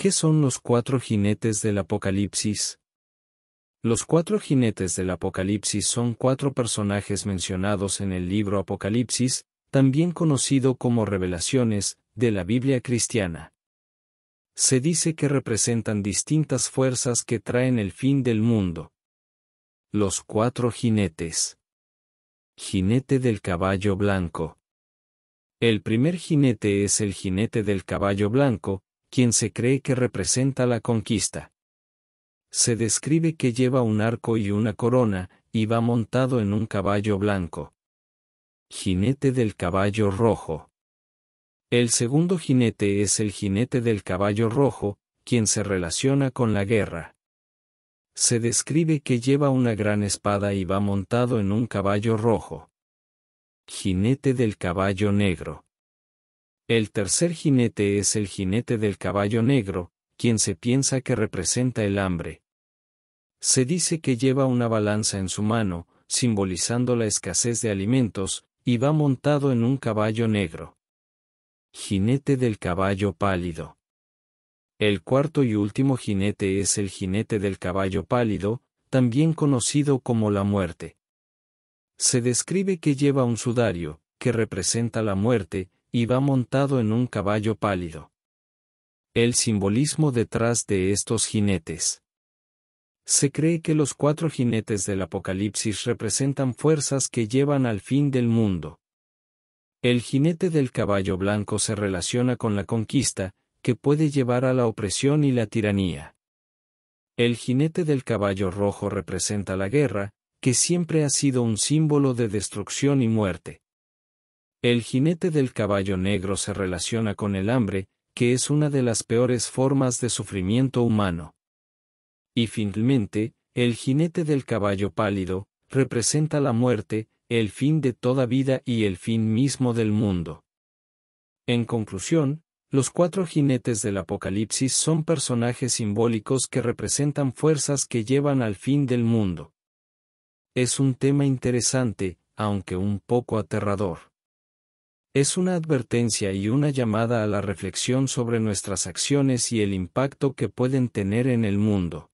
¿Qué son los cuatro jinetes del Apocalipsis? Los cuatro jinetes del Apocalipsis son cuatro personajes mencionados en el libro Apocalipsis, también conocido como Revelaciones, de la Biblia cristiana. Se dice que representan distintas fuerzas que traen el fin del mundo. Los cuatro jinetes. Jinete del caballo blanco. El primer jinete es el jinete del caballo blanco, quien se cree que representa la conquista. Se describe que lleva un arco y una corona, y va montado en un caballo blanco. Jinete del caballo rojo. El segundo jinete es el jinete del caballo rojo, quien se relaciona con la guerra. Se describe que lleva una gran espada y va montado en un caballo rojo. Jinete del caballo negro. El tercer jinete es el jinete del caballo negro, quien se piensa que representa el hambre. Se dice que lleva una balanza en su mano, simbolizando la escasez de alimentos, y va montado en un caballo negro. Jinete del caballo pálido. El cuarto y último jinete es el jinete del caballo pálido, también conocido como la muerte. Se describe que lleva un sudario, que representa la muerte, y va montado en un caballo pálido. El simbolismo detrás de estos jinetes. Se cree que los cuatro jinetes del Apocalipsis representan fuerzas que llevan al fin del mundo. El jinete del caballo blanco se relaciona con la conquista, que puede llevar a la opresión y la tiranía. El jinete del caballo rojo representa la guerra, que siempre ha sido un símbolo de destrucción y muerte. El jinete del caballo negro se relaciona con el hambre, que es una de las peores formas de sufrimiento humano. Y finalmente, el jinete del caballo pálido, representa la muerte, el fin de toda vida y el fin mismo del mundo. En conclusión, los cuatro jinetes del Apocalipsis son personajes simbólicos que representan fuerzas que llevan al fin del mundo. Es un tema interesante, aunque un poco aterrador. Es una advertencia y una llamada a la reflexión sobre nuestras acciones y el impacto que pueden tener en el mundo.